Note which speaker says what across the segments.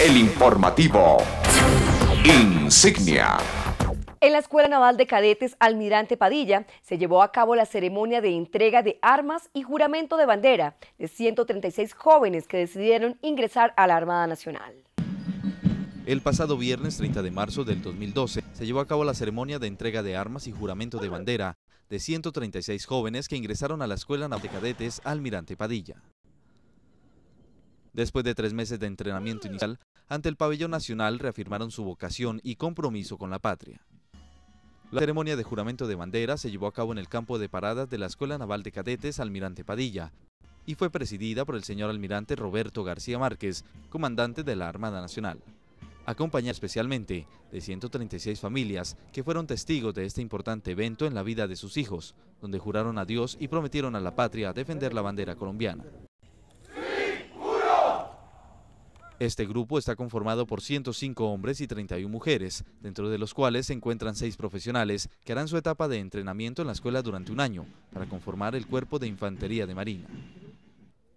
Speaker 1: El informativo. Insignia.
Speaker 2: En la Escuela Naval de Cadetes Almirante Padilla se llevó a cabo la ceremonia de entrega de armas y juramento de bandera de 136 jóvenes que decidieron ingresar a la Armada Nacional.
Speaker 1: El pasado viernes 30 de marzo del 2012 se llevó a cabo la ceremonia de entrega de armas y juramento de bandera de 136 jóvenes que ingresaron a la Escuela Naval de Cadetes Almirante Padilla. Después de tres meses de entrenamiento inicial, ante el pabellón nacional reafirmaron su vocación y compromiso con la patria. La ceremonia de juramento de bandera se llevó a cabo en el campo de paradas de la Escuela Naval de Cadetes Almirante Padilla y fue presidida por el señor almirante Roberto García Márquez, comandante de la Armada Nacional, acompañada especialmente de 136 familias que fueron testigos de este importante evento en la vida de sus hijos, donde juraron a Dios y prometieron a la patria defender la bandera colombiana. Este grupo está conformado por 105 hombres y 31 mujeres, dentro de los cuales se encuentran seis profesionales que harán su etapa de entrenamiento en la escuela durante un año para conformar el cuerpo de infantería de Marina.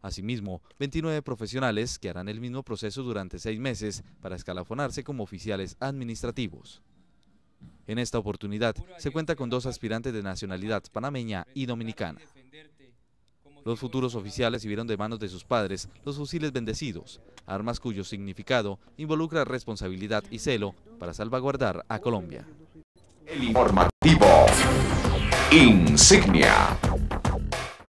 Speaker 1: Asimismo, 29 profesionales que harán el mismo proceso durante seis meses para escalafonarse como oficiales administrativos. En esta oportunidad se cuenta con dos aspirantes de nacionalidad panameña y dominicana los futuros oficiales recibieron de manos de sus padres los fusiles bendecidos, armas cuyo significado involucra responsabilidad y celo para salvaguardar a Colombia. El informativo. Insignia.